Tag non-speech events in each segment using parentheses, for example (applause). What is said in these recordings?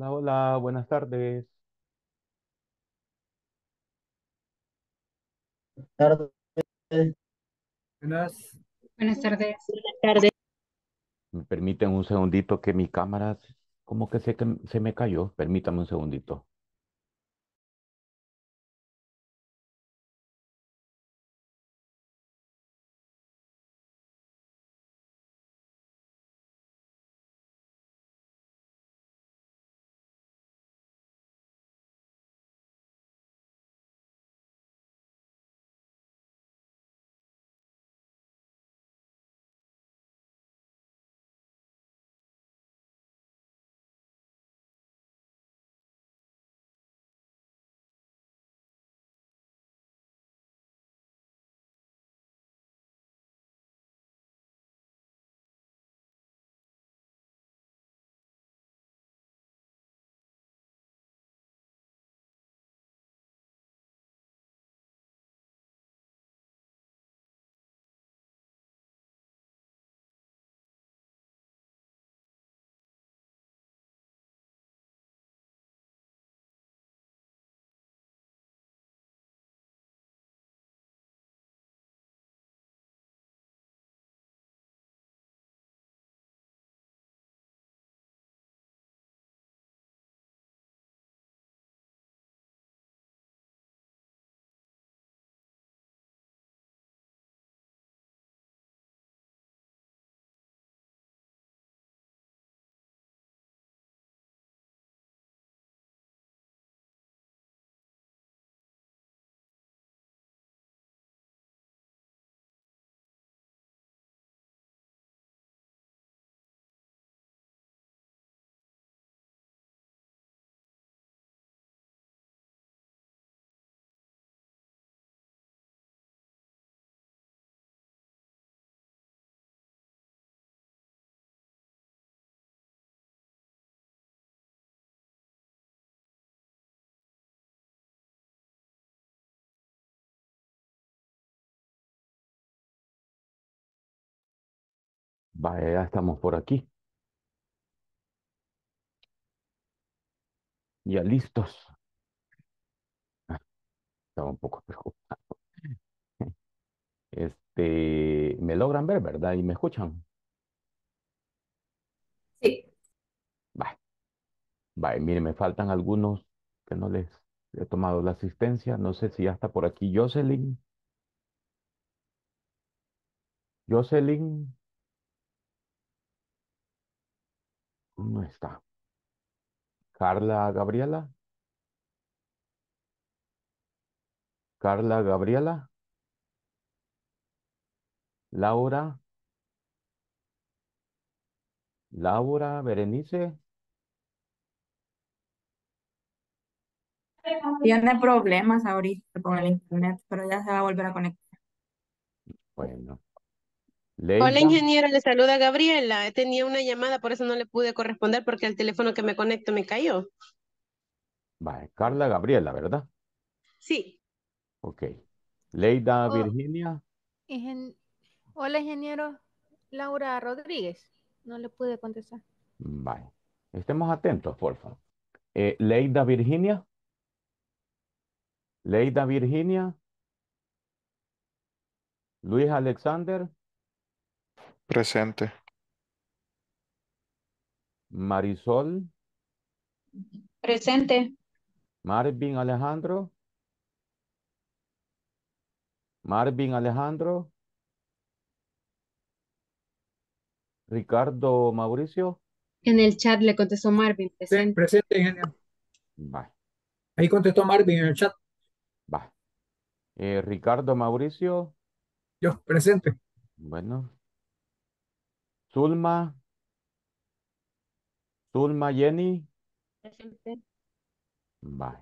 Hola, hola, buenas tardes. tardes. Buenas. Buenas tardes. Buenas tardes. Me permiten un segundito que mi cámara, como que se, que se me cayó. Permítame un segundito. Vaya, ya estamos por aquí. Ya listos. Estaba un poco (laughs) preocupado. Este, me logran ver, ¿verdad? ¿Y me escuchan? Sí. Vaya. Vaya, mire, me faltan algunos que no les he tomado la asistencia. No sé si ya está por aquí Jocelyn. Jocelyn. No está. Carla Gabriela. Carla Gabriela. Laura. Laura Berenice. Tiene problemas ahorita con el internet, pero ya se va a volver a conectar. Bueno. Hola ingeniero, le saluda Gabriela. Tenía una llamada, por eso no le pude corresponder porque el teléfono que me conecto me cayó. Vale, Carla Gabriela, ¿verdad? Sí. Ok. Leida oh, Virginia. Hola ingeniero, Laura Rodríguez. No le pude contestar. Vale. Estemos atentos, por favor. Eh, Leida Virginia. Leida Virginia. Luis Alexander. Presente. Marisol, Presente. Marvin Alejandro. Marvin Alejandro. Ricardo Mauricio. En el chat le contestó Marvin. Presente. ingeniero. Ahí contestó Marvin en el chat. Eh, Ricardo Mauricio. Yo, presente. Bueno, Zulma. Zulma Jenny. Presente. Vale.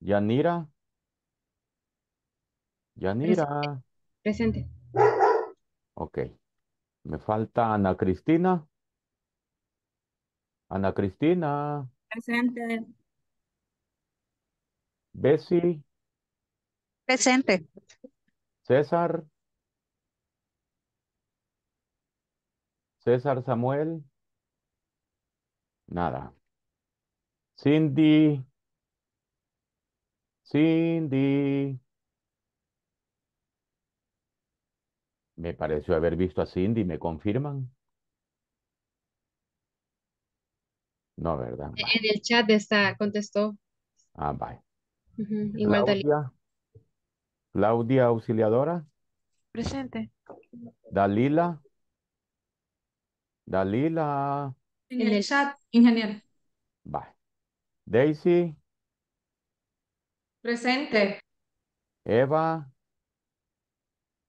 Yanira. Yanira. Presente. Ok. Me falta Ana Cristina. Ana Cristina. Presente. Bessie. Presente. César. César Samuel. Nada. Cindy. Cindy. Me pareció haber visto a Cindy, ¿me confirman? No, ¿verdad? En el chat está, contestó. Ah, bye. Claudia, Claudia Auxiliadora. Presente. Dalila. Dalila. En el chat, ingeniero. Bye. Daisy. Presente. Eva.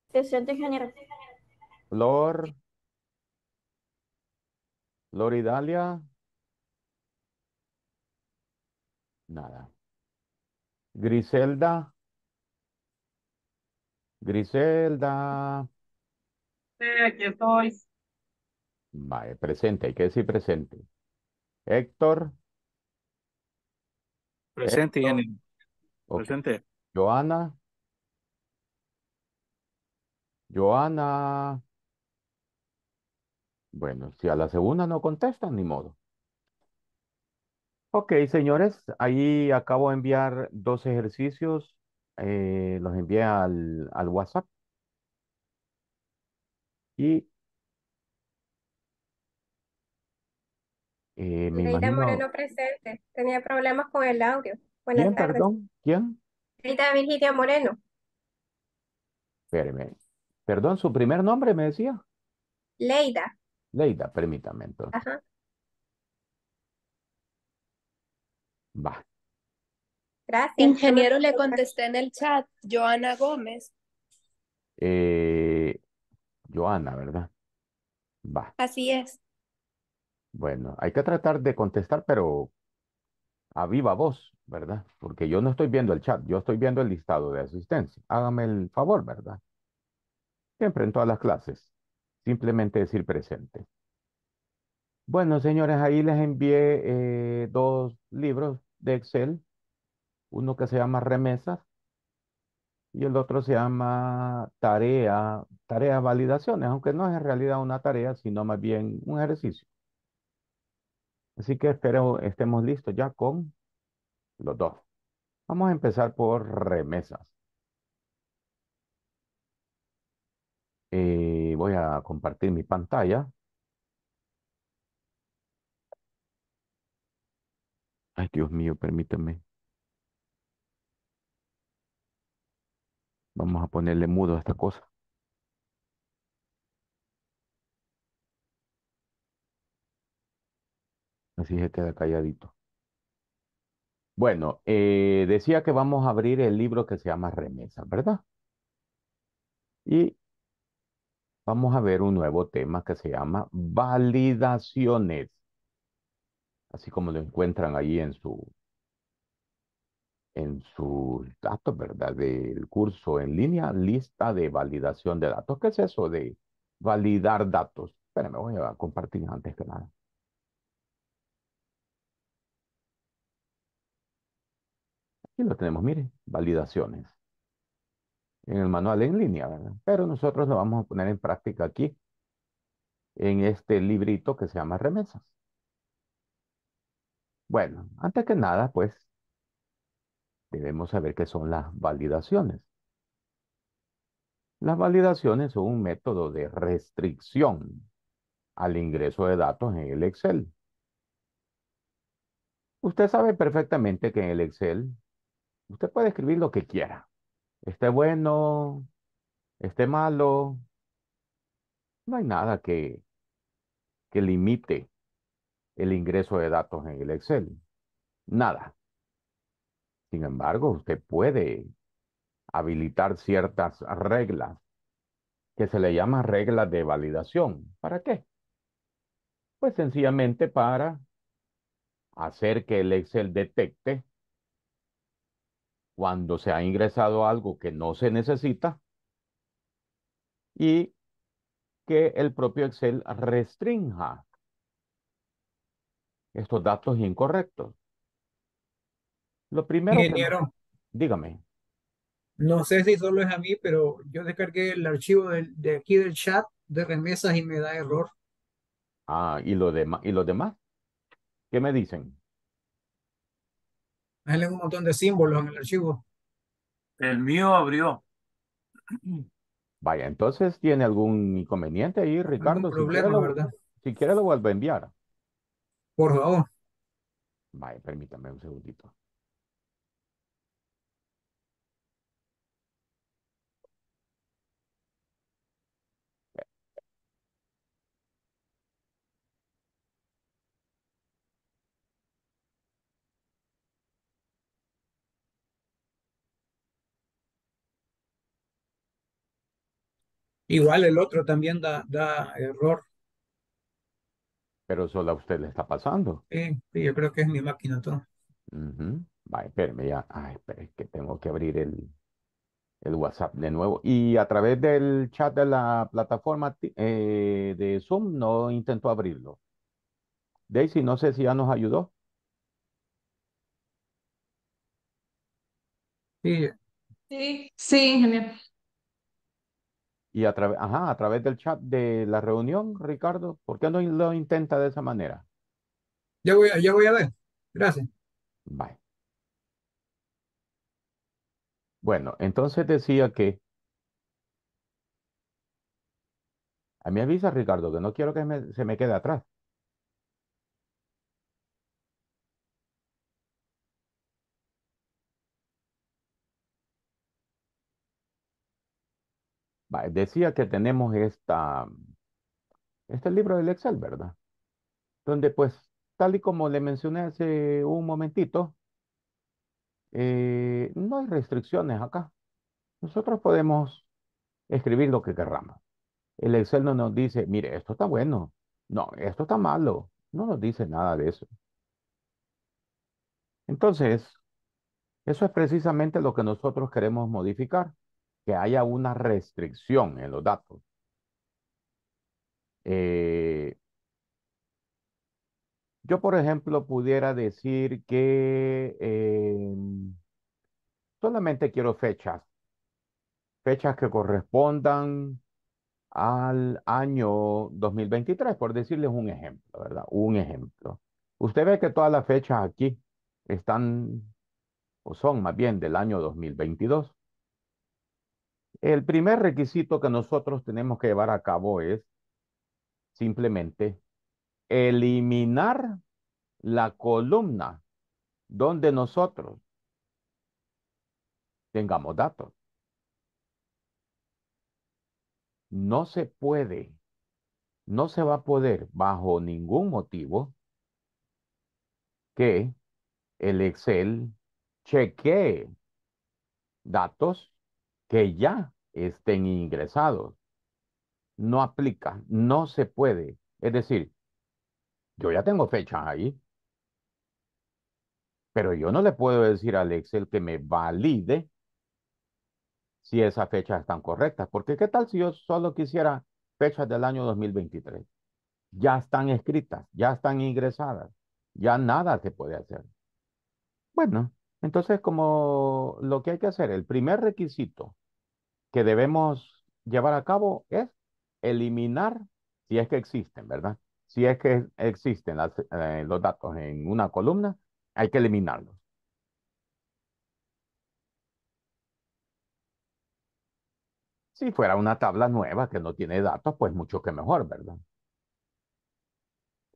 Presente, ingeniero. Flor. Dalia. Nada. Griselda. Griselda. Sí, aquí estoy presente, hay que decir presente. Héctor. Presente, Presente. Joana. Joana. Bueno, si a la segunda no contestan, ni modo. Ok, señores, ahí acabo de enviar dos ejercicios. Eh, los envié al, al WhatsApp. Y Leida eh, Moreno presente. Tenía problemas con el audio. Buenas tardes. perdón? ¿Quién? Leida Virginia Moreno. Espéreme. Perdón, ¿su primer nombre me decía? Leida. Leida, permítame entonces. Ajá. Va. Gracias. Ingeniero, le contesté en el chat, Joana Gómez. Eh, Joana, ¿verdad? Va. Así es. Bueno, hay que tratar de contestar, pero a viva voz, ¿verdad? Porque yo no estoy viendo el chat, yo estoy viendo el listado de asistencia. Hágame el favor, ¿verdad? Siempre en todas las clases. Simplemente decir presente. Bueno, señores, ahí les envié eh, dos libros de Excel. Uno que se llama Remesas y el otro se llama Tarea, Tarea Validaciones, aunque no es en realidad una tarea, sino más bien un ejercicio. Así que espero estemos listos ya con los dos. Vamos a empezar por remesas. Eh, voy a compartir mi pantalla. Ay, Dios mío, permítame. Vamos a ponerle mudo a esta cosa. si se queda calladito. Bueno, eh, decía que vamos a abrir el libro que se llama Remesa, ¿verdad? Y vamos a ver un nuevo tema que se llama validaciones. Así como lo encuentran ahí en su en sus datos, ¿verdad? Del curso en línea, lista de validación de datos. ¿Qué es eso de validar datos? Espérame, voy a compartir antes que nada. Y lo tenemos, mire, validaciones. En el manual en línea, ¿verdad? Pero nosotros lo vamos a poner en práctica aquí, en este librito que se llama remesas. Bueno, antes que nada, pues, debemos saber qué son las validaciones. Las validaciones son un método de restricción al ingreso de datos en el Excel. Usted sabe perfectamente que en el Excel Usted puede escribir lo que quiera. Esté bueno, esté malo. No hay nada que, que limite el ingreso de datos en el Excel. Nada. Sin embargo, usted puede habilitar ciertas reglas que se le llama reglas de validación. ¿Para qué? Pues sencillamente para hacer que el Excel detecte cuando se ha ingresado algo que no se necesita y que el propio Excel restrinja estos datos incorrectos. Lo primero... Ingeniero, Dígame. No sé si solo es a mí, pero yo descargué el archivo de, aquí del chat de remesas y me da error. Ah, ¿y, lo demás? ¿y los demás? ¿Qué me dicen? Hay un montón de símbolos en el archivo. El mío abrió. Vaya, entonces tiene algún inconveniente ahí, Ricardo. Si si quiere lo vuelvo a enviar. Por favor. Vaya, permítame un segundito. Igual el otro también da, error. Pero solo a usted le está pasando. Sí, yo creo que es mi máquina todo. ya. que tengo que abrir el, WhatsApp de nuevo. Y a través del chat de la plataforma eh, de Zoom no intentó abrirlo. Daisy, no sé si ya nos ayudó. Sí. Sí, sí, ingeniero. Y a, través a través del chat de la reunión, Ricardo, ¿por qué no lo intenta de esa manera? Ya voy, ya voy a ver. Gracias. Bye. Bueno, entonces decía que... A ah, mí avisa, Ricardo, que no quiero que se me quede atrás. Decía que tenemos esta, este libro del Excel, ¿verdad? Donde pues, tal y como le mencioné hace un momentito, eh, no hay restricciones acá. Nosotros podemos escribir lo que querramos. El Excel no nos dice, mire, esto está bueno, no, esto está malo. No nos dice nada de eso. Entonces, eso es precisamente lo que nosotros queremos modificar que haya una restricción en los datos. Eh, yo, por ejemplo, pudiera decir que em, solamente quiero fechas, fechas que correspondan al año 2023, por decirles un ejemplo, ¿verdad? Un ejemplo. Usted ve que todas las fechas aquí están, o son más bien del año 2022. El primer requisito que nosotros tenemos que llevar a cabo es simplemente eliminar la columna donde nosotros tengamos datos. No se puede, no se va a poder bajo ningún motivo que el Excel chequee datos que ya estén ingresados. No aplica, no se puede. Es decir, yo ya tengo fechas ahí, pero yo no le puedo decir al Excel que me valide si esas fechas están correctas, porque qué tal si yo solo quisiera fechas del año 2023. Ya están escritas, ya están ingresadas, ya nada se puede hacer. Bueno, entonces, como lo que hay que hacer, el primer requisito que debemos llevar a cabo es eliminar, si es que existen, ¿verdad? Si es que existen eh, los datos en una columna, hay que eliminarlos. Si fuera una tabla nueva que no tiene datos, pues mucho que mejor, ¿verdad?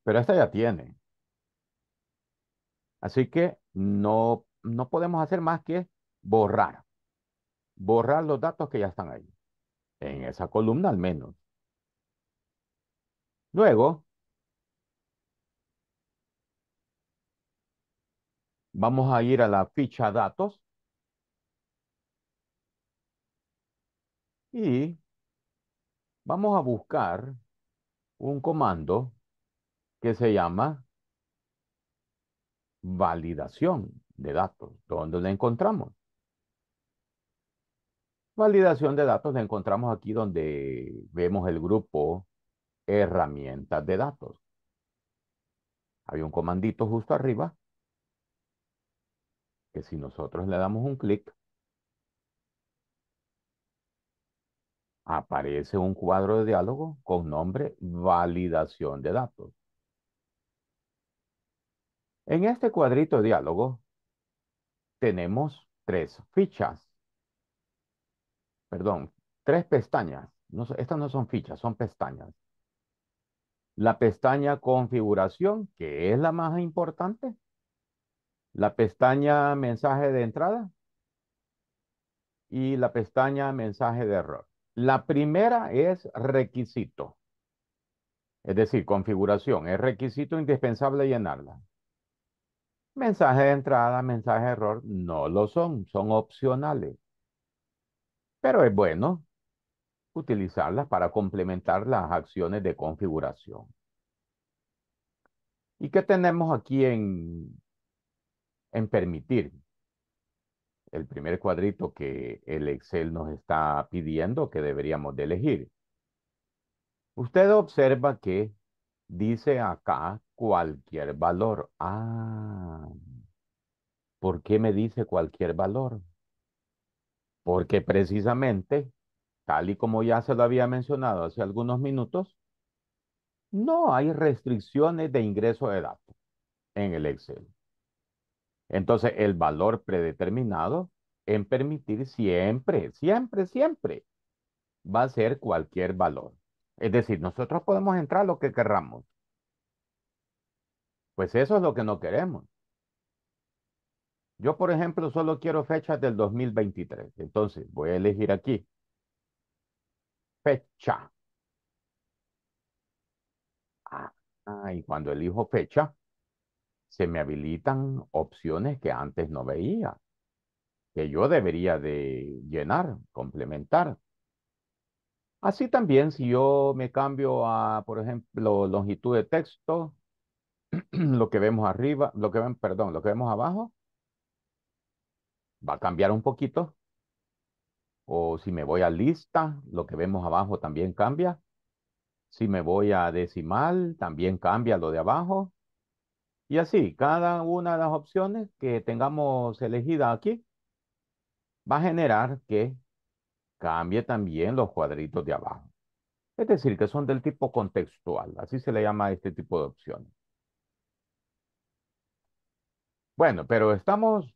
Pero esta ya tiene. Así que no no podemos hacer más que borrar. Borrar los datos que ya están ahí. En esa columna al menos. Luego, vamos a ir a la ficha datos. Y vamos a buscar un comando que se llama validación de datos. ¿Dónde la encontramos? Validación de datos la encontramos aquí donde vemos el grupo herramientas de datos. Hay un comandito justo arriba que si nosotros le damos un clic aparece un cuadro de diálogo con nombre validación de datos. En este cuadrito de diálogo tenemos tres fichas. Perdón, tres pestañas. No, estas no son fichas, son pestañas. La pestaña configuración, que es la más importante. La pestaña mensaje de entrada. Y la pestaña mensaje de error. La primera es requisito. Es decir, configuración. Es requisito indispensable llenarla. Mensaje de entrada, mensaje de error, no lo son, son opcionales. Pero es bueno utilizarlas para complementar las acciones de configuración. ¿Y qué tenemos aquí en, en permitir? El primer cuadrito que el Excel nos está pidiendo que deberíamos de elegir. Usted observa que dice acá cualquier valor. Ah, ¿por qué me dice cualquier valor? Porque precisamente, tal y como ya se lo había mencionado hace algunos minutos, no hay restricciones de ingreso de datos en el Excel. Entonces, el valor predeterminado en permitir siempre, siempre, siempre va a ser cualquier valor. Es decir, nosotros podemos entrar lo que querramos. Pues eso es lo que no queremos. Yo, por ejemplo, solo quiero fechas del 2023. Entonces, voy a elegir aquí. Fecha. Ah, y cuando elijo fecha, se me habilitan opciones que antes no veía, que yo debería de llenar, complementar. Así también, si yo me cambio a, por ejemplo, longitud de texto, (clears throat) lo que vemos arriba, lo que ven, perdón, lo que vemos abajo va a cambiar un poquito. O si me voy a lista, lo que vemos abajo también cambia. Si me voy a decimal, también cambia lo de abajo. Y así, cada una de las opciones que tengamos elegida aquí va a generar que cambie también los cuadritos de abajo. Es decir, que son del tipo contextual. Así se le llama a este tipo de opciones. Bueno, pero estamos,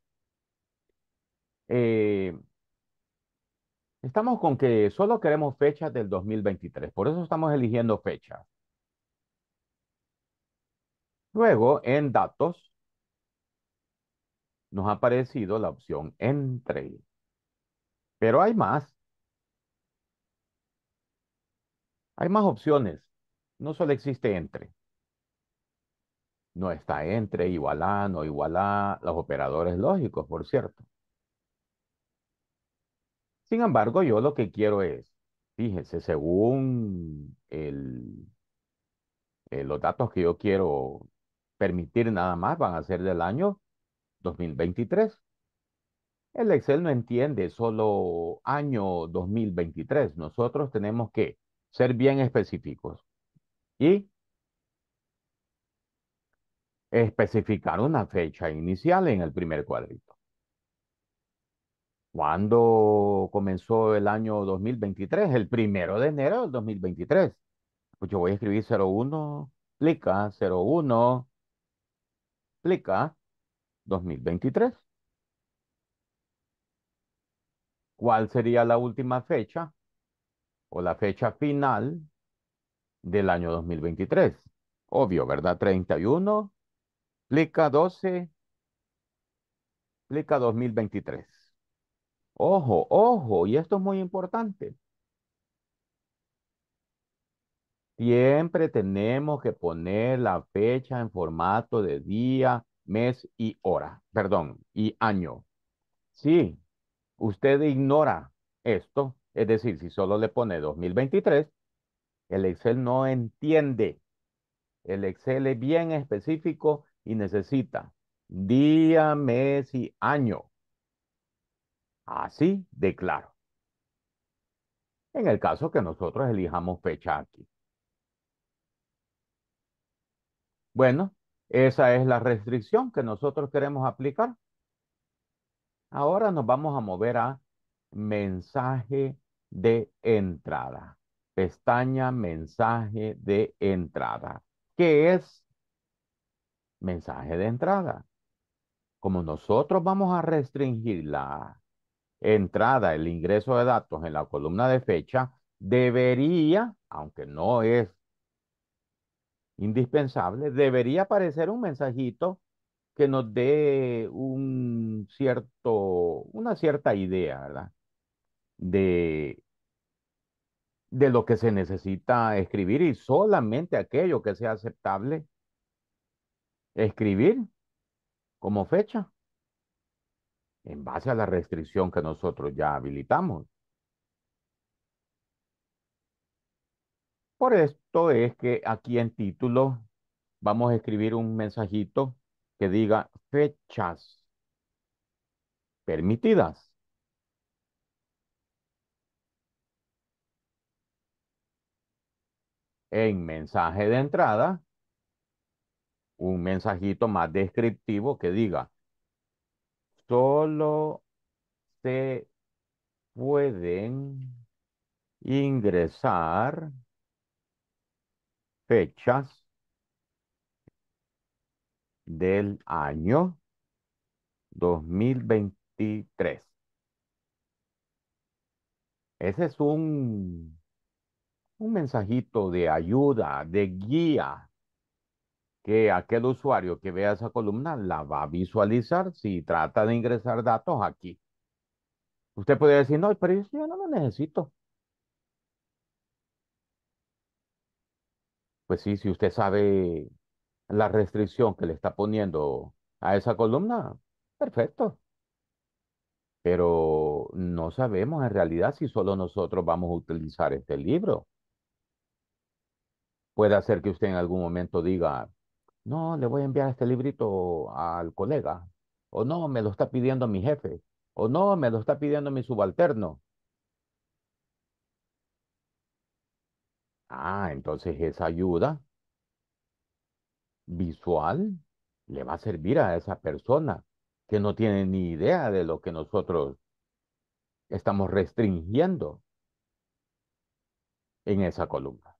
eh, estamos con que solo queremos fechas del 2023, por eso estamos eligiendo fechas. Luego, en datos, nos ha aparecido la opción entre. Pero hay más. Hay más opciones. No solo existe entre no está entre, igual a, no igual a, los operadores lógicos, por cierto. Sin embargo, yo lo que quiero es, fíjense, según el, eh, los datos que yo quiero permitir nada más van a ser del año 2023. El Excel no entiende solo año 2023. Nosotros tenemos que ser bien específicos y especificar una fecha inicial en el primer cuadrito. ¿Cuándo comenzó el año 2023? El primero de enero del 2023. Pues yo voy a escribir 01, plica 01, plica 2023. ¿Cuál sería la última fecha o la fecha final del año 2023? Obvio, ¿verdad? 31 Plica 12, aplica 2023. Ojo, ojo, y esto es muy importante. Siempre tenemos que poner la fecha en formato de día, mes y hora, perdón, y año. Si usted ignora esto, es decir, si solo le pone 2023, el Excel no entiende. El Excel es bien específico y necesita día, mes y año. Así declaro En el caso que nosotros elijamos fecha aquí. Bueno, esa es la restricción que nosotros queremos aplicar. Ahora nos vamos a mover a mensaje de entrada. Pestaña mensaje de entrada, ¿Qué es mensaje de entrada. Como nosotros vamos a restringir la entrada, el ingreso de datos en la columna de fecha, debería, aunque no es indispensable, debería aparecer un mensajito que nos dé un cierto, una cierta idea, ¿verdad? De, de lo que se necesita escribir y solamente aquello que sea aceptable escribir como fecha en base a la restricción que nosotros ya habilitamos. Por esto es que aquí en título vamos a escribir un mensajito que diga fechas permitidas. En mensaje de entrada un mensajito más descriptivo que diga, solo se pueden ingresar fechas del año 2023. Ese es un, un mensajito de ayuda, de guía que aquel usuario que vea esa columna la va a visualizar si trata de ingresar datos aquí. Usted puede decir, no, pero yo, yo no lo necesito. Pues sí, si usted sabe la restricción que le está poniendo a esa columna, perfecto. Pero no sabemos en realidad si solo nosotros vamos a utilizar este libro. Puede hacer que usted en algún momento diga, no, le voy a enviar este librito al colega. O no, me lo está pidiendo mi jefe. O no, me lo está pidiendo mi subalterno. Ah, entonces esa ayuda visual le va a servir a esa persona que no tiene ni idea de lo que nosotros estamos restringiendo en esa columna.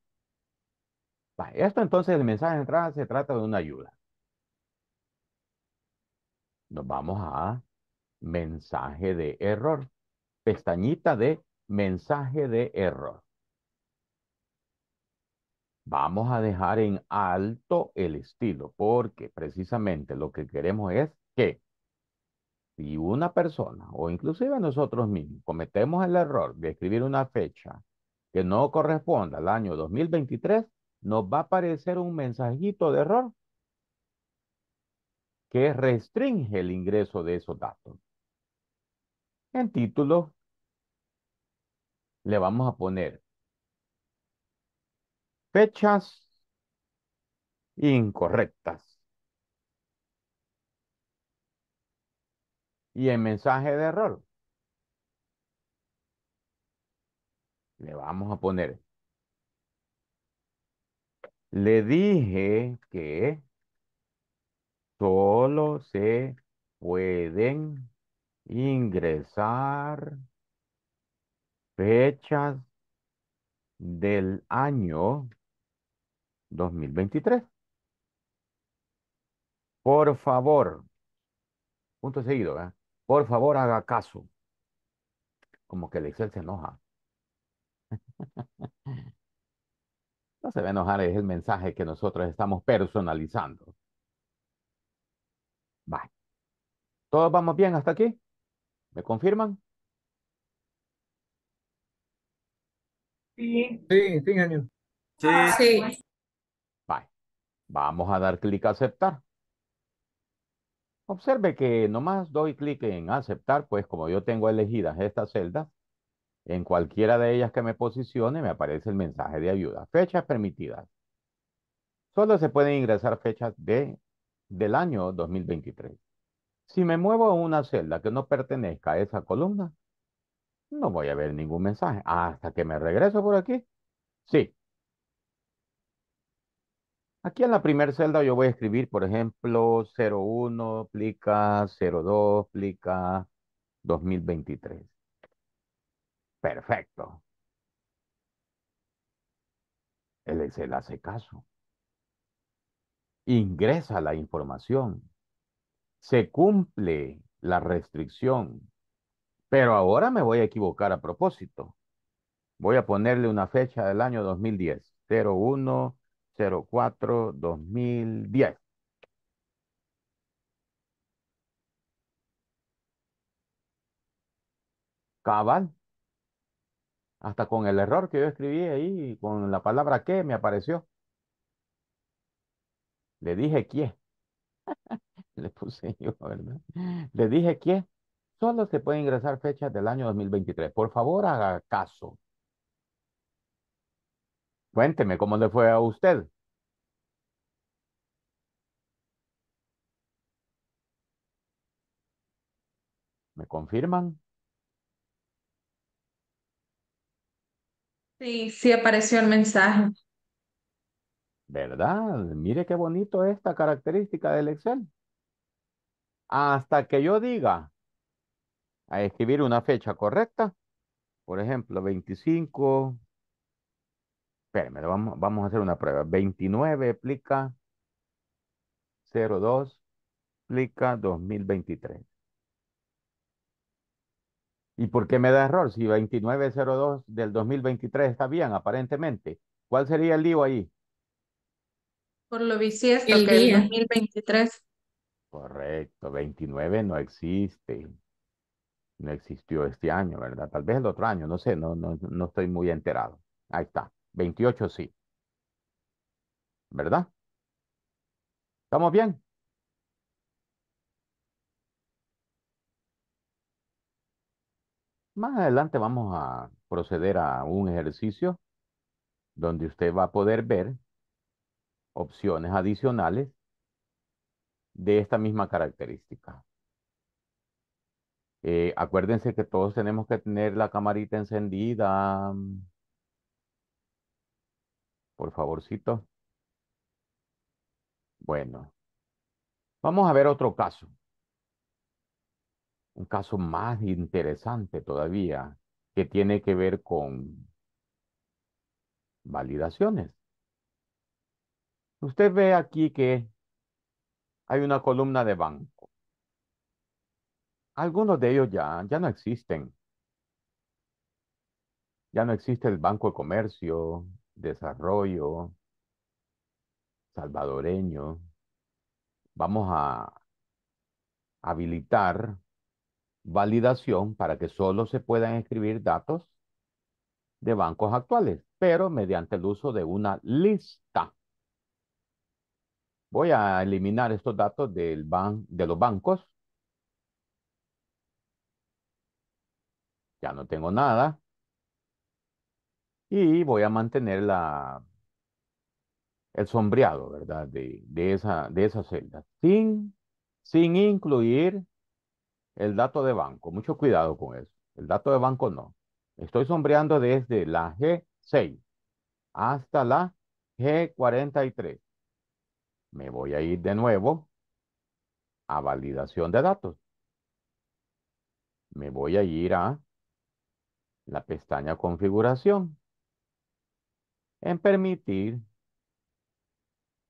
Esto entonces, el mensaje de entrada se trata de una ayuda. Nos vamos a mensaje de error. Pestañita de mensaje de error. Vamos a dejar en alto el estilo porque precisamente lo que queremos es que si una persona o inclusive nosotros mismos cometemos el error de escribir una fecha que no corresponda al año 2023, nos va a aparecer un mensajito de error que restringe el ingreso de esos datos. En título le vamos a poner fechas incorrectas. Y el mensaje de error le vamos a poner le dije que solo se pueden ingresar fechas del año 2023. Por favor, punto seguido, por favor haga caso. Como que el Excel se enoja. (laughs) No se va a enojar, es el mensaje que nosotros estamos personalizando. Vale. ¿Todos vamos bien hasta aquí? ¿Me confirman? Sí. Sí, sí, señor. Sí. Ah, sí. Bye. Vamos a dar clic a aceptar. Observe que nomás doy clic en aceptar, pues como yo tengo elegidas esta celda, en cualquiera de ellas que me posicione me aparece el mensaje de ayuda. Fechas permitidas. Solo se pueden ingresar fechas de, del año 2023. Si me muevo a una celda que no pertenezca a esa columna, no voy a ver ningún mensaje. Hasta que me regreso por aquí. Sí. Aquí en la primera celda yo voy a escribir, por ejemplo, 01, plica 02, plica 2023. Perfecto. El Excel hace caso. Ingresa la información. Se cumple la restricción. Pero ahora me voy a equivocar a propósito. Voy a ponerle una fecha del año 2010. 01 2010. Cabal, hasta con el error que yo escribí ahí, con la palabra que me apareció. Le dije qué. (laughs) Le puse yo, ¿verdad? Le dije Son solo se pueden ingresar fechas del año 2023. Por favor, haga caso. Cuénteme cómo le fue a usted. ¿Me confirman? Sí, sí apareció el mensaje. ¿Verdad? Mire qué bonito esta característica del Excel. Hasta que yo diga a escribir una fecha correcta, por ejemplo, 25, espérame, vamos, vamos a hacer una prueba. 29 plica 02 plica 2023. ¿Y por qué me da error? Si 2902 del 2023 está bien, aparentemente. ¿Cuál sería el lío ahí? Por lo bisiesto el que 2023. Correcto, 29 no existe. No existió este año, ¿verdad? Tal vez el otro año, no sé, no, no, no estoy muy enterado. Ahí está, 28 sí. ¿Verdad? ¿Estamos bien? Más adelante vamos a proceder a un ejercicio donde usted va a poder ver opciones adicionales de esta misma característica. Eh, acuérdense que todos tenemos que tener la camarita encendida. Por favorcito. Bueno. Vamos a ver otro caso un caso más interesante todavía que tiene que ver con validaciones. Usted ve aquí que hay una columna de banco. Algunos de ellos ya, ya no existen. Ya no existe el Banco de Comercio, Desarrollo, Salvadoreño. Vamos a habilitar validación para que solo se puedan escribir datos de bancos actuales, pero mediante el uso de una lista. Voy a eliminar estos datos del ban de los bancos. Ya no tengo nada. Y voy a mantener la, el sombreado, ¿verdad? De, esa, de celda. Sin, sin incluir el dato de banco. Mucho cuidado con eso. El dato de banco no. Estoy sombreando desde la G6 hasta la G43. Me voy a ir de nuevo a validación de datos. Me voy a ir a la pestaña configuración. En permitir,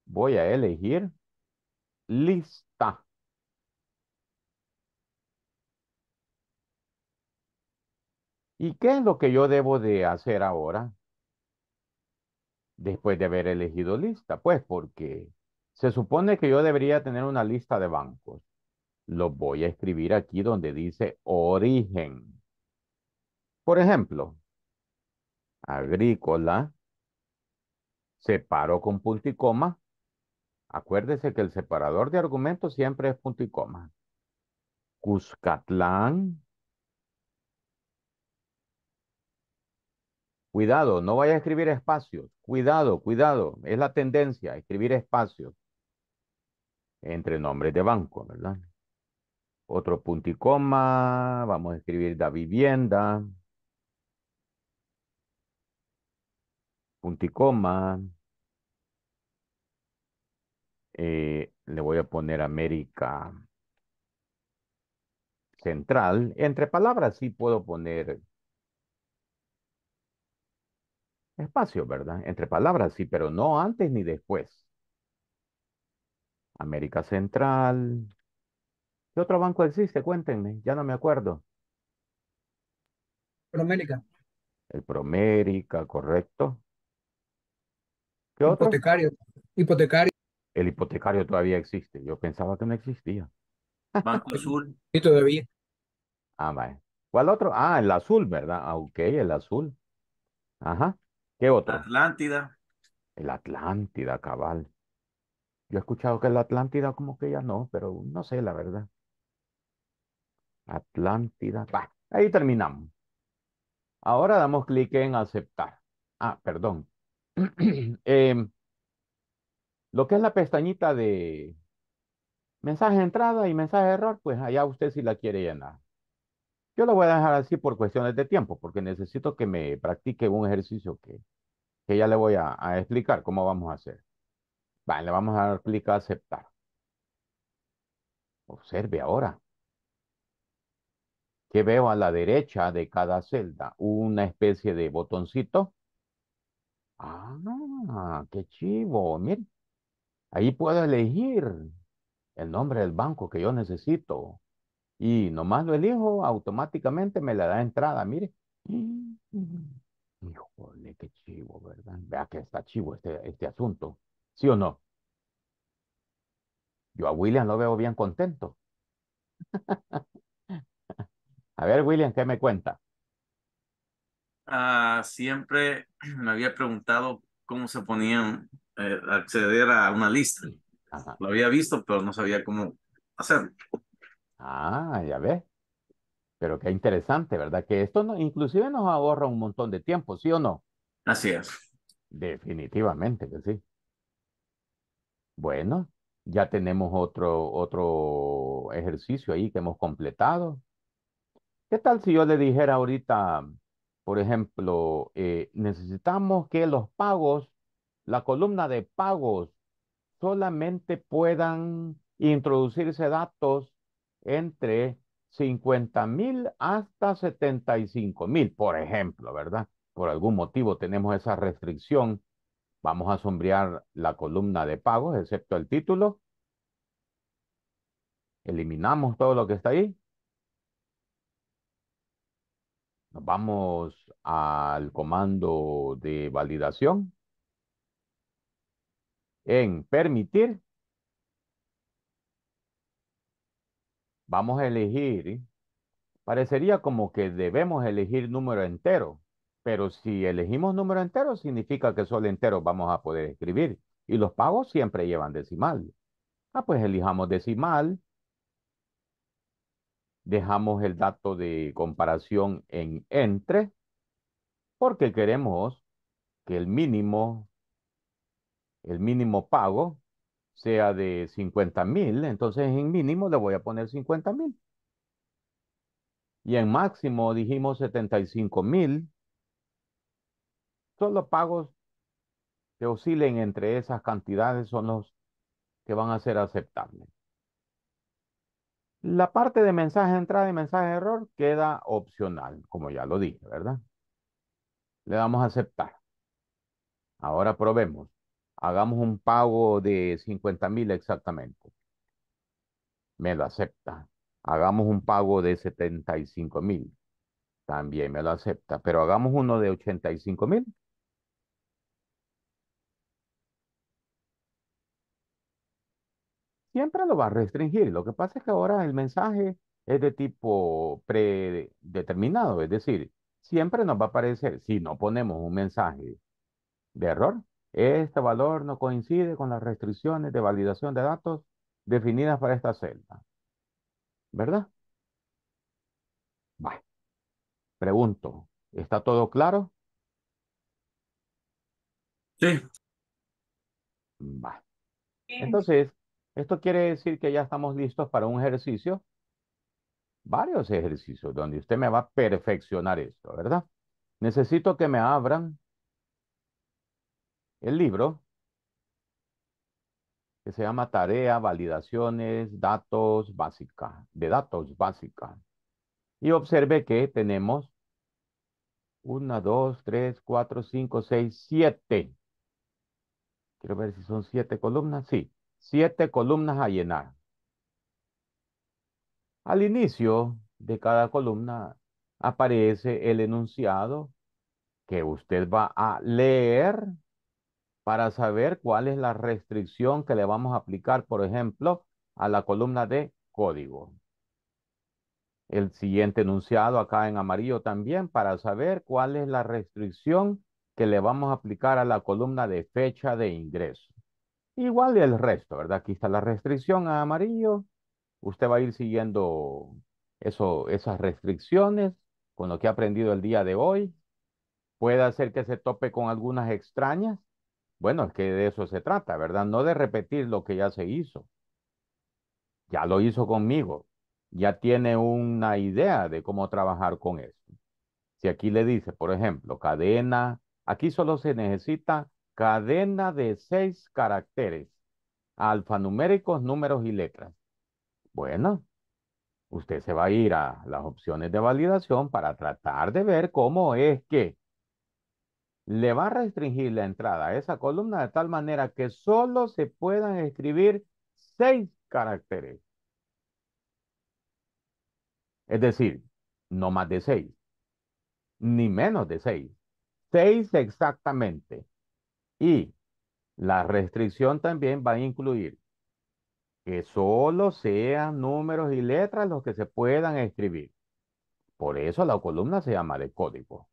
voy a elegir list ¿Y qué es lo que yo debo de hacer ahora? Después de haber elegido lista, pues porque se supone que yo debería tener una lista de bancos. Lo voy a escribir aquí donde dice origen. Por ejemplo, agrícola, separo con punto y coma. Acuérdese que el separador de argumentos siempre es punto y coma. Cuscatlán, Cuidado, no vaya a escribir espacios. Cuidado, cuidado. Es la tendencia, escribir espacios entre nombres de banco, ¿verdad? Otro punto y coma. Vamos a escribir la vivienda. Punto y coma. Eh, le voy a poner América Central. Entre palabras sí puedo poner Espacio, ¿verdad? Entre palabras, sí, pero no antes ni después. América Central. ¿Qué otro banco existe? Cuéntenme, ya no me acuerdo. Promérica. El Promérica, correcto. ¿Qué otro? Hipotecario. Hipotecario. El hipotecario todavía existe. Yo pensaba que no existía. Banco Azul. Y (laughs) todavía. Ah, vale. ¿Cuál otro? Ah, el azul, ¿verdad? Ah, ok, el azul. Ajá. ¿Qué otra? Atlántida. El Atlántida, cabal. Yo he escuchado que la Atlántida como que ya no, pero no sé la verdad. Atlántida. ahí terminamos. Ahora damos clic en aceptar. Ah, perdón. (clears throat) Em, lo que es la pestañita de mensaje de entrada y mensaje de error, pues allá usted si la quiere llenar. Yo lo voy a dejar así por cuestiones de tiempo, porque necesito que me practique un ejercicio que, que ya le voy a, explicar cómo vamos a hacer. Vale, le vamos a dar clic a aceptar. Observe ahora. que veo a la derecha de cada celda? Una especie de botoncito. Ah, qué chivo. Miren, ahí puedo elegir el nombre del banco que yo necesito. Y nomás lo elijo, automáticamente me le da entrada. Mire. Híjole, qué chivo, ¿verdad? Vea que está chivo este, este asunto. ¿Sí o no? Yo a William lo veo bien contento. (laughs) a ver, William, ¿qué me cuenta? Ah, siempre me había preguntado cómo se ponían eh, acceder a una lista. Lo había visto, pero no sabía cómo hacerlo. Ah, ya ve. Pero qué interesante, ¿verdad? Que esto inclusive nos ahorra un montón de tiempo, ¿sí o no? Así es. Definitivamente que sí. Bueno, ya tenemos otro, otro ejercicio ahí que hemos completado. ¿Qué tal si yo le dijera ahorita, por ejemplo, eh, necesitamos que los pagos, la columna de pagos, solamente puedan introducirse datos entre 50 mil hasta 75 mil, por ejemplo, ¿verdad? Por algún motivo tenemos esa restricción. Vamos a sombrear la columna de pagos, excepto el título. Eliminamos todo lo que está ahí. Nos vamos al comando de validación. En permitir vamos a elegir, parecería como que debemos elegir número entero, pero si elegimos número entero, significa que solo entero vamos a poder escribir. Y los pagos siempre llevan decimal. Ah, pues elijamos decimal. Dejamos el dato de comparación en entre, porque queremos que el mínimo, el mínimo pago sea de 50 mil, entonces en mínimo le voy a poner 50 mil. Y en máximo dijimos 75 mil. Son los pagos que oscilen entre esas cantidades, son los que van a ser aceptables. La parte de mensaje de entrada y mensaje de error queda opcional, como ya lo dije, ¿verdad? Le damos a aceptar. Ahora probemos hagamos un pago de 50 mil exactamente. Me lo acepta. Hagamos un pago de 75 mil. También me lo acepta. Pero hagamos uno de 85 mil. Siempre lo va a restringir. Lo que pasa es que ahora el mensaje es de tipo predeterminado. Es decir, siempre nos va a aparecer, si no ponemos un mensaje de error, este valor no coincide con las restricciones de validación de datos definidas para esta celda. ¿Verdad? Vale. Pregunto, ¿está todo claro? Sí. Vale. Entonces, esto quiere decir que ya estamos listos para un ejercicio, varios ejercicios, donde usted me va a perfeccionar esto, ¿verdad? Necesito que me abran el libro que se llama Tarea, Validaciones, Datos Básica, de Datos Básica. Y observe que tenemos una, dos, tres, cuatro, cinco, seis, siete. Quiero ver si son siete columnas. Sí, Siete columnas a llenar. Al inicio de cada columna aparece el enunciado que usted va a leer para saber cuál es la restricción que le vamos a aplicar, por ejemplo, a la columna de código. El siguiente enunciado acá en amarillo también para saber cuál es la restricción que le vamos a aplicar a la columna de fecha de ingreso. Igual el resto, ¿verdad? Aquí está la restricción a amarillo. Usted va a ir siguiendo eso, esas restricciones con lo que ha aprendido el día de hoy. Puede hacer que se tope con algunas extrañas, bueno, es que de eso se trata, ¿verdad? No de repetir lo que ya se hizo. Ya lo hizo conmigo. Ya tiene una idea de cómo trabajar con esto. Si aquí le dice, por ejemplo, cadena, aquí solo se necesita cadena de seis caracteres, alfanuméricos, números y letras. Bueno, usted se va a ir a las opciones de validación para tratar de ver cómo es que le va a restringir la entrada a esa columna de tal manera que solo se puedan escribir seis caracteres. Es decir, no más de seis, ni menos de seis, seis exactamente. Y la restricción también va a incluir que solo sean números y letras los que se puedan escribir. Por eso la columna se llama de código.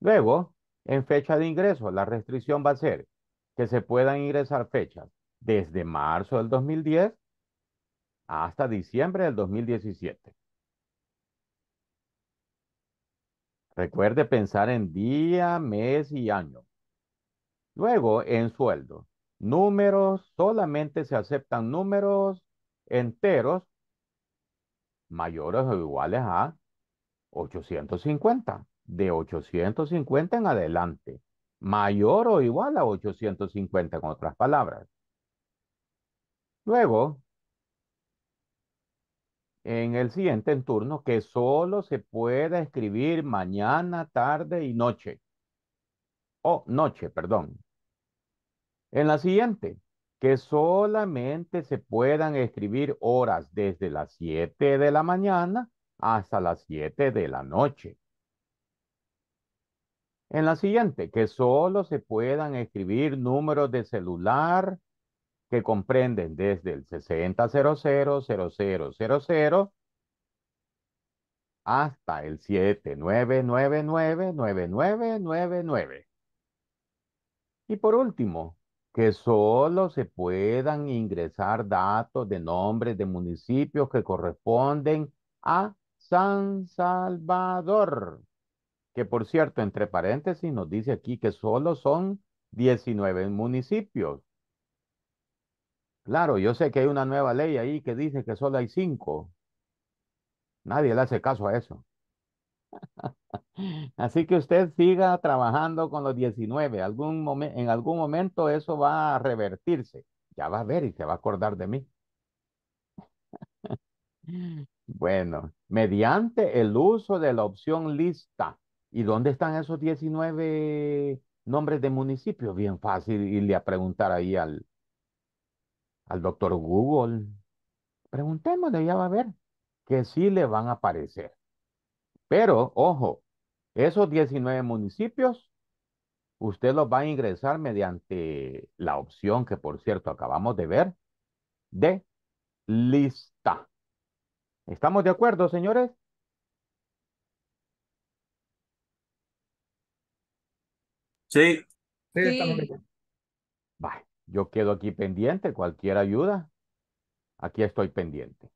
Luego, en fecha de ingreso, la restricción va a ser que se puedan ingresar fechas desde marzo del 2010 hasta diciembre del 2017. Recuerde pensar en día, mes y año. Luego, en sueldo. Números, solamente se aceptan números enteros mayores o iguales a 850 de 850 en adelante, mayor o igual a 850 en otras palabras. Luego, en el siguiente turno, que solo se pueda escribir mañana, tarde y noche. O noche, perdón. En la siguiente, que solamente se puedan escribir horas desde las 7 de la mañana hasta las 7 de la noche. En la siguiente, que solo se puedan escribir números de celular que comprenden desde el 6000000 hasta el 79999999. Y por último, que solo se puedan ingresar datos de nombres de municipios que corresponden a San Salvador que por cierto, entre paréntesis, nos dice aquí que solo son 19 municipios. Claro, yo sé que hay una nueva ley ahí que dice que solo hay cinco. Nadie le hace caso a eso. (laughs) Así que usted siga trabajando con los 19. Algún en algún momento eso va a revertirse. Ya va a ver y se va a acordar de mí. (laughs) bueno, mediante el uso de la opción lista. ¿Y dónde están esos 19 nombres de municipios? Bien fácil irle a preguntar ahí al, al doctor Google. Preguntémosle, ya va a ver que sí le van a aparecer. Pero, ojo, esos 19 municipios, usted los va a ingresar mediante la opción que, por cierto, acabamos de ver, de lista. ¿Estamos de acuerdo, señores? Sí. yo quedo aquí pendiente, cualquier ayuda, aquí estoy pendiente.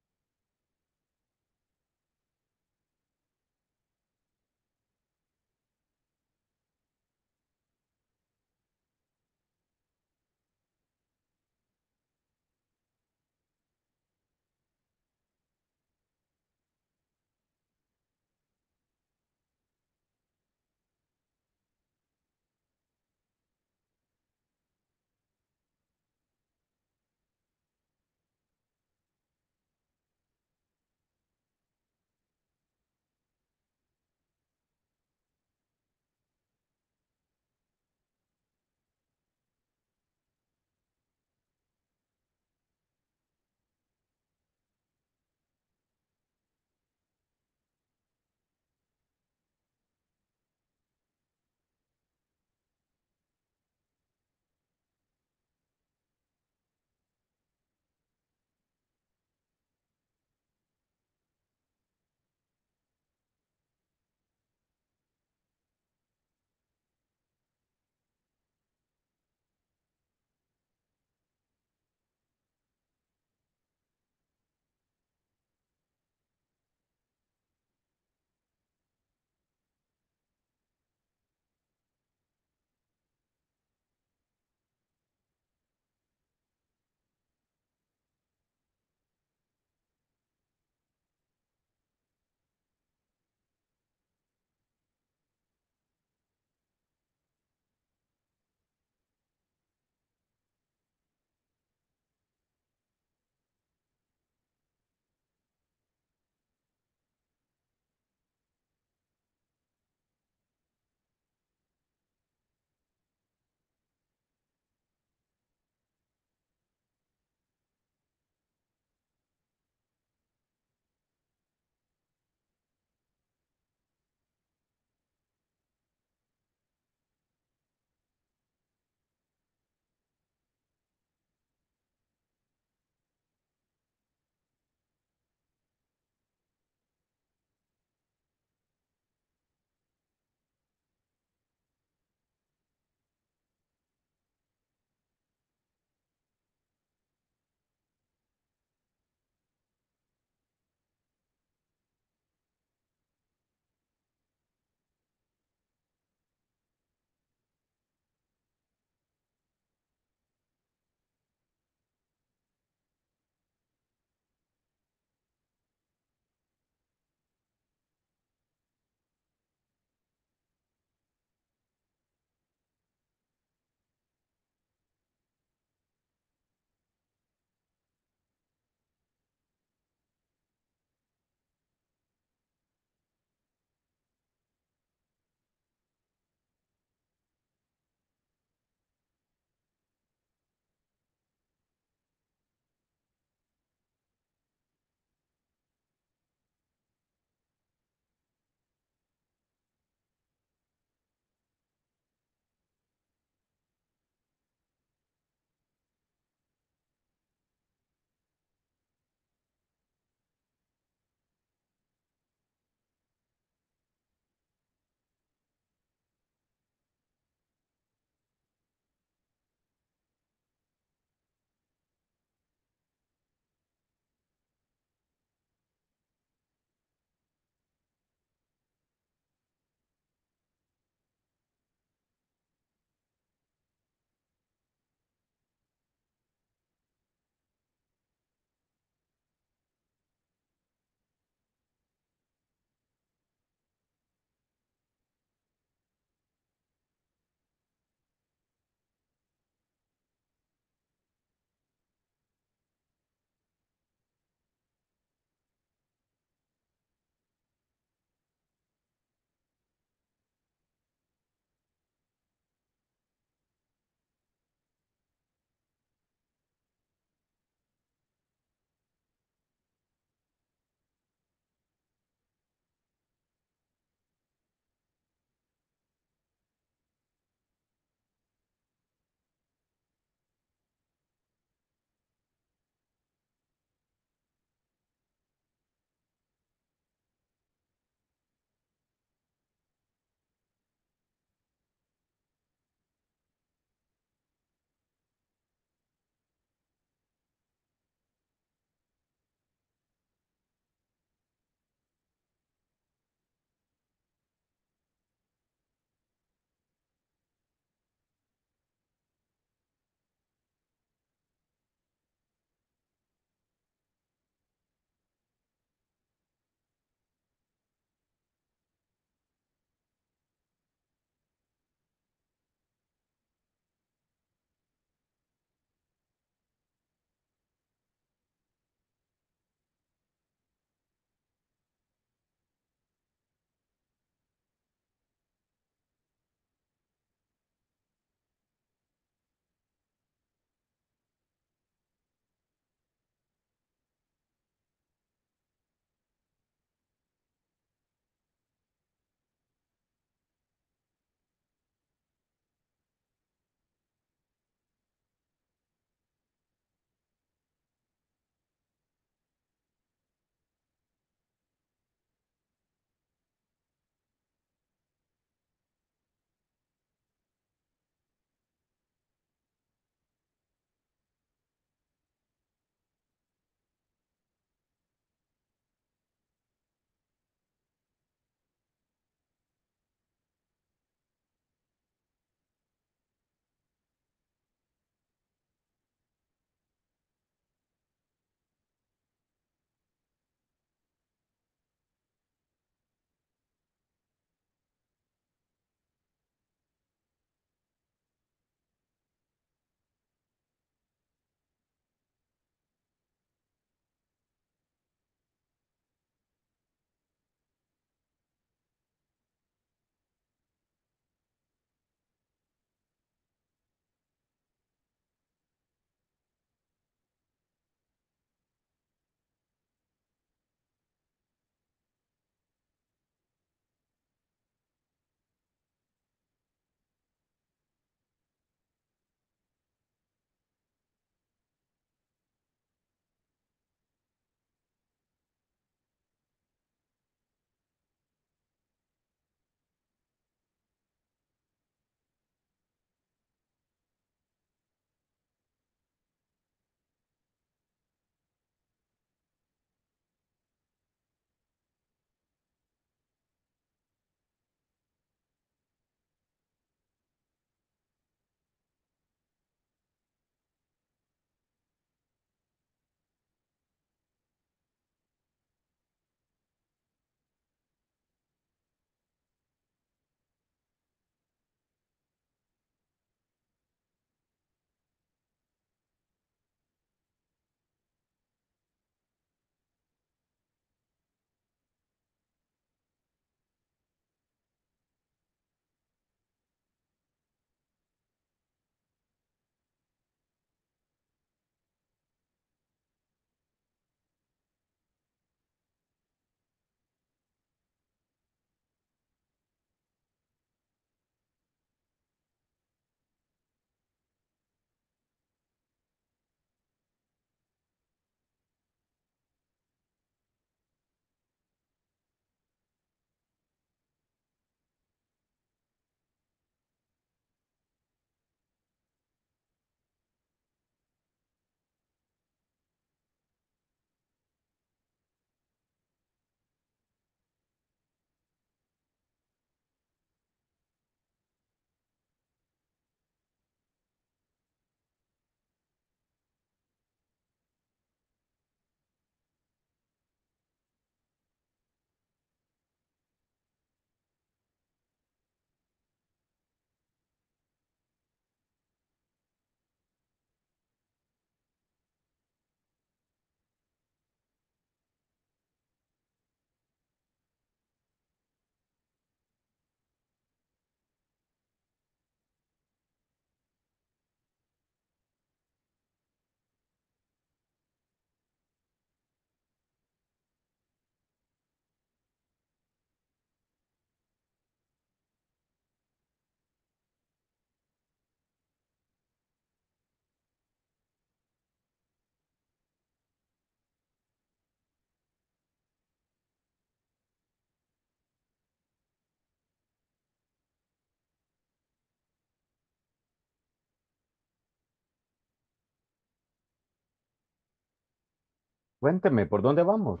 Cuénteme, ¿por dónde vamos?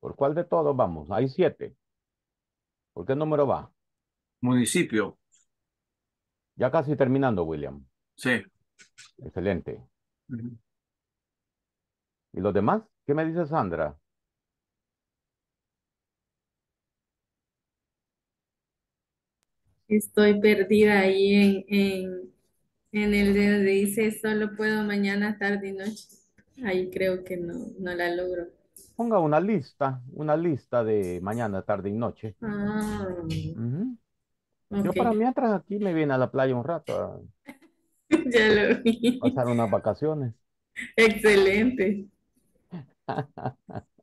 ¿Por cuál de todos vamos? Hay siete. ¿Por qué número va? Municipio. Ya casi terminando, William. Sí. Excelente. ¿Y los demás? ¿Qué me dice Sandra? Estoy perdida ahí en, en el de dice solo puedo mañana, tarde y noche. Ahí creo que no, no la logro. Ponga una lista, una lista de mañana, tarde y noche. Ah. Yo para mientras aquí me viene a la playa un rato. (laughs) ya lo vi. Pasar unas vacaciones. Excelente. (laughs)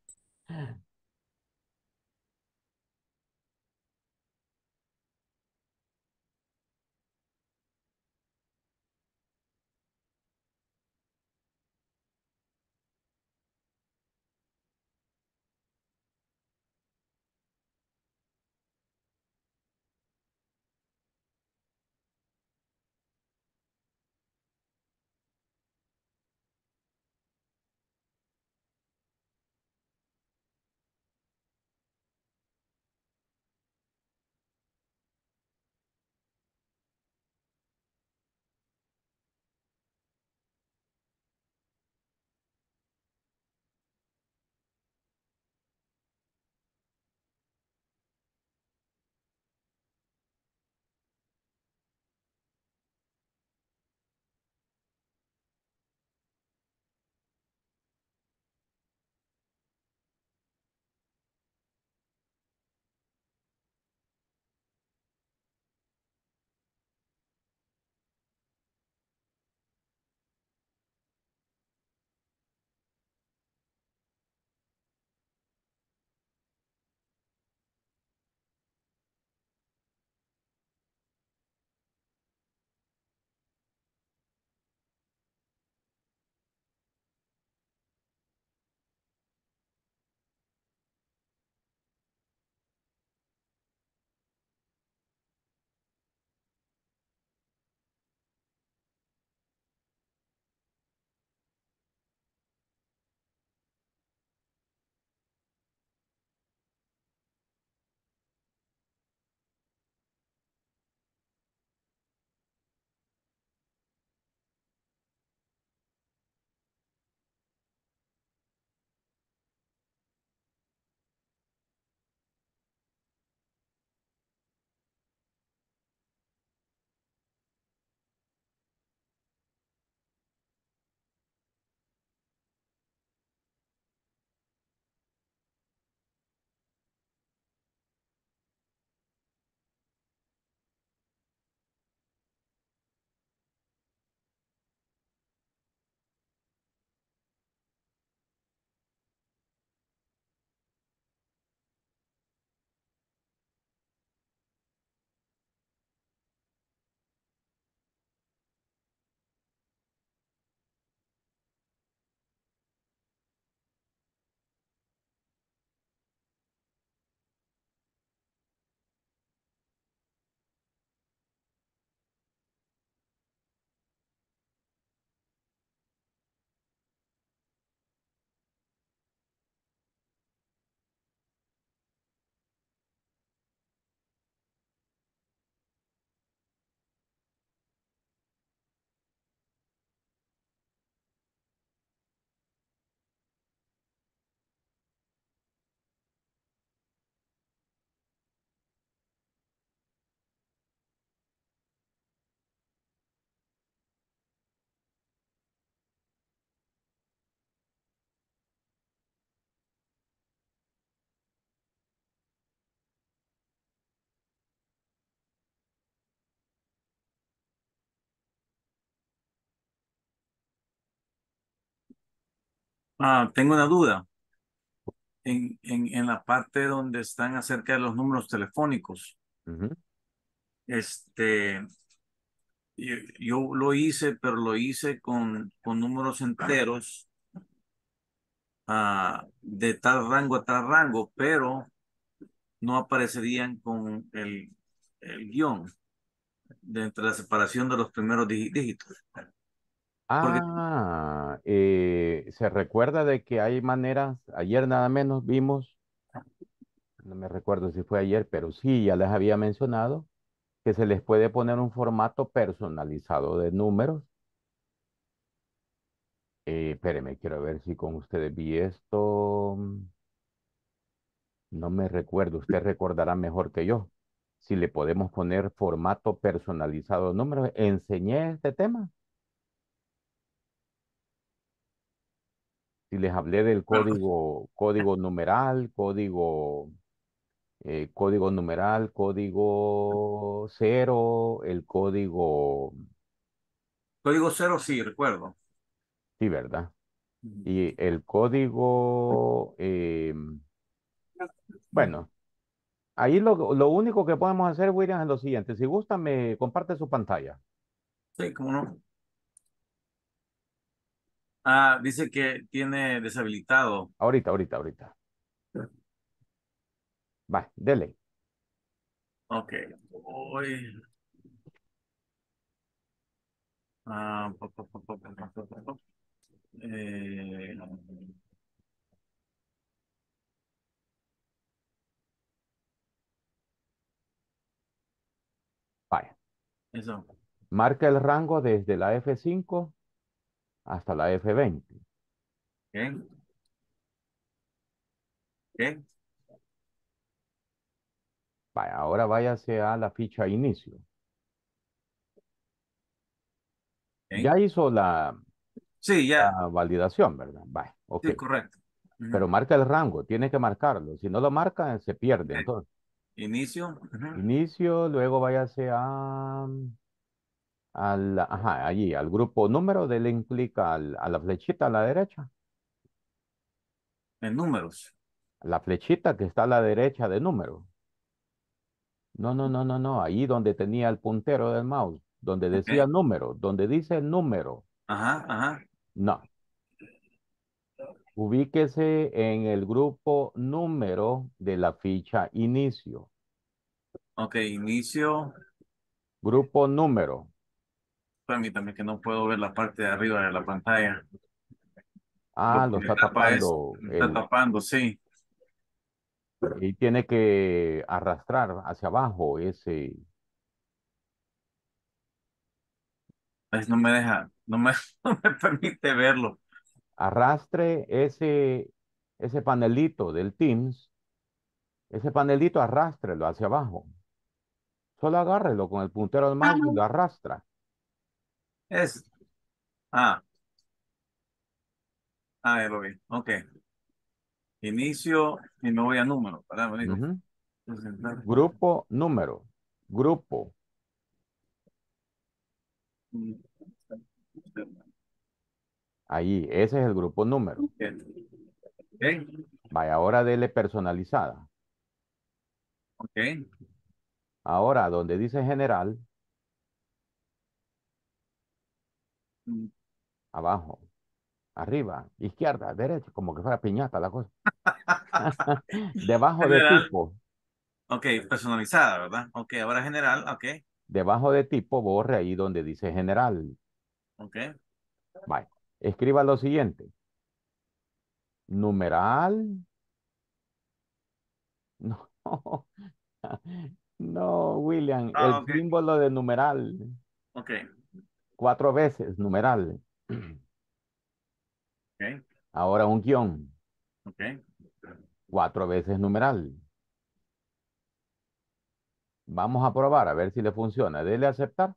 Ah, tengo una duda. En, en, en, la parte donde están acerca de los números telefónicos. Este, yo, lo hice, pero lo hice con, con números enteros ah, de tal rango a tal rango, pero no aparecerían con el, el guión de la separación de los primeros dígitos. Ah, eh, se recuerda de que hay maneras, ayer nada menos vimos, no me recuerdo si fue ayer, pero sí, ya les había mencionado, que se les puede poner un formato personalizado de números. Eh, quiero ver si con ustedes vi esto. No me recuerdo, usted recordará mejor que yo. Si le podemos poner formato personalizado de números, enseñé este tema. Si les hablé del código, código numeral, código, eh, código numeral, código cero, el código... Código cero, sí, recuerdo. Sí, ¿verdad? Y el código, eh, bueno, ahí lo, único que podemos hacer, William, es lo siguiente. Si gusta, me comparte su pantalla. Sí, como no. Ah, dice que tiene deshabilitado. Ahorita, ahorita, ahorita. Va, dele. Ok. Vaya. Eso. Marca el rango desde la F5 hasta la F20. Bien. Bien. ahora váyase a la ficha inicio. Ya hizo la, sí, ya. validación, ¿verdad? Sí, correcto. Pero marca el rango, tiene que marcarlo. Si no lo marca, se pierde. Entonces. Inicio. Inicio, luego váyase a al, ajá, allí, al grupo número, de clic al, a la flechita a la derecha. En números. La flechita que está a la derecha de número. No, no, no, no, no. Ahí donde tenía el puntero del mouse, donde decía número, donde dice número. Ajá, ajá. No. Ubíquese en el grupo número de la ficha inicio. Ok, inicio. Grupo número mí también que no puedo ver la parte de arriba de la pantalla. Ah, lo está tapando. Está tapando, sí. Y tiene que arrastrar hacia abajo ese. Pues no me deja, no me, (laughs) me permite verlo. Arrastre ese, ese panelito del Teams, ese panelito arrástrelo hacia abajo. Solo agárrelo con el puntero del ah, mouse y lo arrastra. Es. Ah. Ah, lo vi. Ok. Inicio y me voy a número. ¿para Grupo, número. Grupo. Ahí, ese es el grupo número. Vaya, ahora dele personalizada. Ok. Ahora, donde dice general, abajo, arriba, izquierda, derecha, como que fuera piñata la cosa. (laughs) Debajo de tipo. Ok, personalizada, ¿verdad? Ok, ahora general, ok. Debajo de tipo, borre ahí donde dice general. Ok. Vale. Escriba lo siguiente. Numeral. (laughs) No. No, William, ah, el símbolo de numeral. Ok cuatro veces, numeral. (clears throat) Ahora un guión. Okay. Cuatro veces numeral. Vamos a probar a ver si le funciona. Dele aceptar.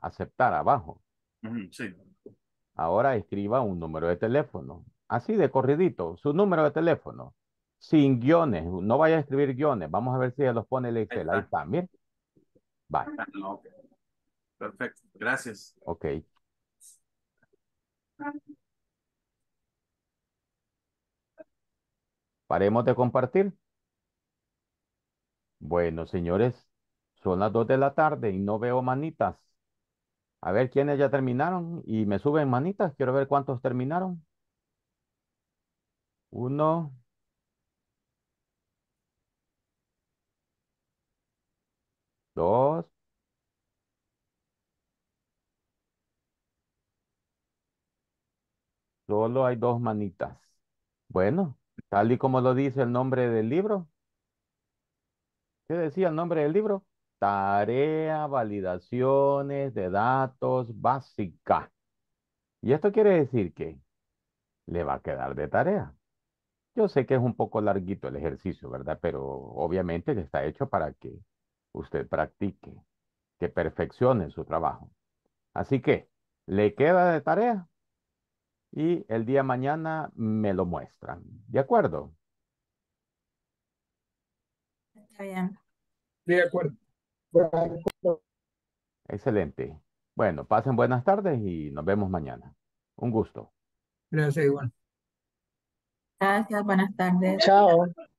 Aceptar abajo. sí. Ahora escriba un número de teléfono. Así de corridito, su número de teléfono sin guiones. No vaya a escribir guiones. Vamos a ver si se los pone el Excel. Ahí está, miren. Vale. Ah, Perfecto. Gracias. Ok. Paremos de compartir. Bueno, señores, son las dos de la tarde y no veo manitas. A ver quiénes ya terminaron y me suben manitas. Quiero ver cuántos terminaron. Uno, dos, solo hay dos manitas. Bueno, tal y como lo dice el nombre del libro. ¿Qué decía el nombre del libro? Tarea, validaciones de datos básica. Y esto quiere decir que le va a quedar de tarea. Yo sé que es un poco larguito el ejercicio, ¿verdad? Pero obviamente está hecho para que usted practique, que perfeccione su trabajo. Así que le queda de tarea y el día mañana me lo muestran. ¿De acuerdo? Está bien. De acuerdo. Excelente. Bueno, pasen buenas tardes y nos vemos mañana. Un gusto. Gracias, igual. Gracias, buenas tardes. Chao.